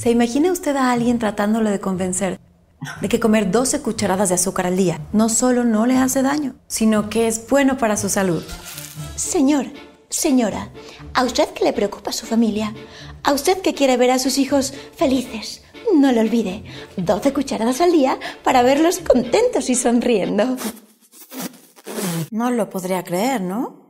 ¿Se imagina usted a alguien tratándole de convencer de que comer 12 cucharadas de azúcar al día no solo no le hace daño, sino que es bueno para su salud? Señor, señora, a usted que le preocupa su familia, a usted que quiere ver a sus hijos felices, no lo olvide, 12 cucharadas al día para verlos contentos y sonriendo. No lo podría creer, ¿no?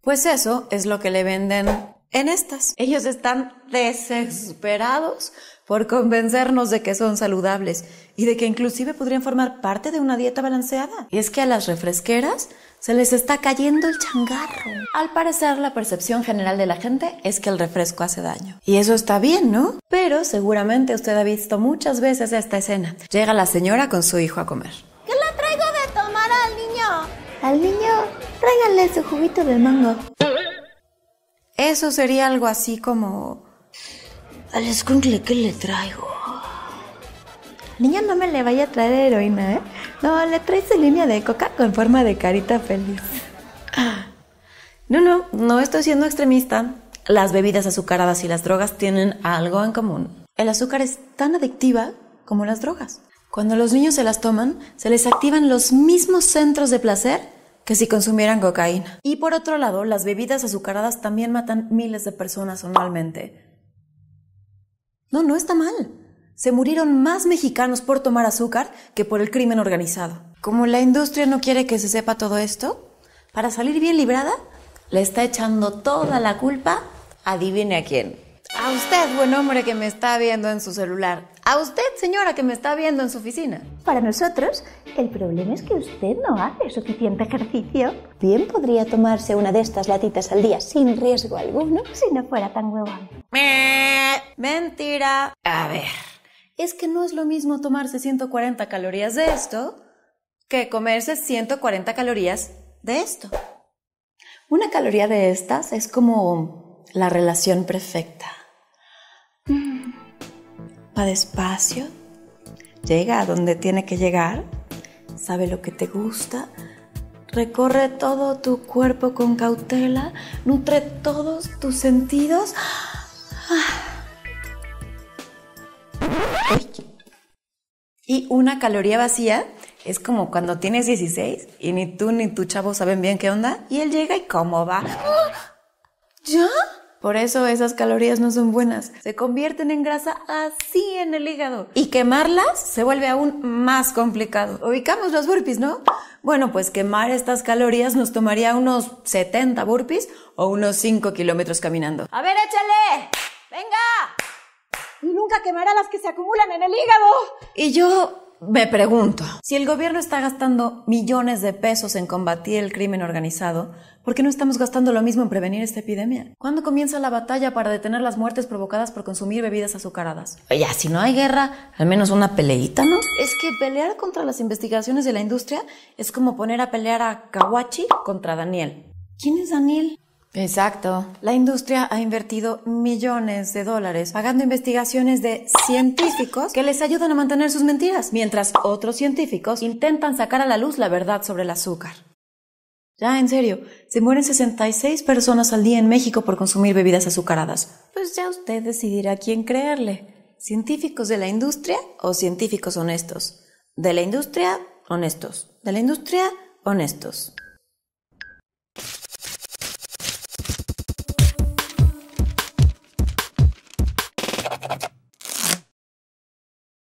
Pues eso es lo que le venden en estas. Ellos están desesperados por convencernos de que son saludables y de que inclusive podrían formar parte de una dieta balanceada. Y es que a las refresqueras se les está cayendo el changarro. Al parecer, la percepción general de la gente es que el refresco hace daño. Y eso está bien, ¿no? Pero seguramente usted ha visto muchas veces esta escena. Llega la señora con su hijo a comer. ¿Qué le traigo de tomar al niño? Al niño, tráigale su juguito de mango. Eso sería algo así como... Al escuncle, ¿qué le traigo? Niña, no me le vaya a traer heroína, ¿eh? No, le traes línea de coca con forma de carita feliz. No, no, no estoy siendo extremista. Las bebidas azucaradas y las drogas tienen algo en común. El azúcar es tan adictiva como las drogas. Cuando los niños se las toman, se les activan los mismos centros de placer que si consumieran cocaína. Y por otro lado, las bebidas azucaradas también matan miles de personas anualmente. No, no está mal. Se murieron más mexicanos por tomar azúcar que por el crimen organizado. Como la industria no quiere que se sepa todo esto, para salir bien librada, le está echando toda la culpa, adivine a quién. A usted, buen hombre que me está viendo en su celular. A usted, señora que me está viendo en su oficina. Para nosotros, el problema es que usted no hace suficiente ejercicio. Bien podría tomarse una de estas latitas al día sin riesgo alguno si no fuera tan huevón. Mentira. A ver, es que no es lo mismo tomarse 140 calorías de esto que comerse 140 calorías de esto. Una caloría de estas es como la relación perfecta despacio, llega a donde tiene que llegar, sabe lo que te gusta, recorre todo tu cuerpo con cautela, nutre todos tus sentidos. Y una caloría vacía es como cuando tienes 16 y ni tú ni tu chavo saben bien qué onda y él llega y cómo va. ¿Ya? Por eso esas calorías no son buenas. Se convierten en grasa así en el hígado. Y quemarlas se vuelve aún más complicado. Ubicamos los burpees, ¿no? Bueno, pues quemar estas calorías nos tomaría unos 70 burpees o unos 5 kilómetros caminando. A ver, échale. Venga. Y nunca quemará las que se acumulan en el hígado. Y yo me pregunto, si el gobierno está gastando millones de pesos en combatir el crimen organizado, ¿por qué no estamos gastando lo mismo en prevenir esta epidemia? ¿Cuándo comienza la batalla para detener las muertes provocadas por consumir bebidas azucaradas? Oye, si no hay guerra, al menos una peleita, ¿no? Es que pelear contra las investigaciones de la industria es como poner a pelear a Kawachi contra Daniel. ¿Quién es Daniel? Exacto. La industria ha invertido millones de dólares pagando investigaciones de científicos que les ayudan a mantener sus mentiras, mientras otros científicos intentan sacar a la luz la verdad sobre el azúcar. Ya, en serio, se mueren 66 personas al día en México por consumir bebidas azucaradas. Pues ya usted decidirá quién creerle. ¿Científicos de la industria o científicos honestos? De la industria, honestos. De la industria, honestos.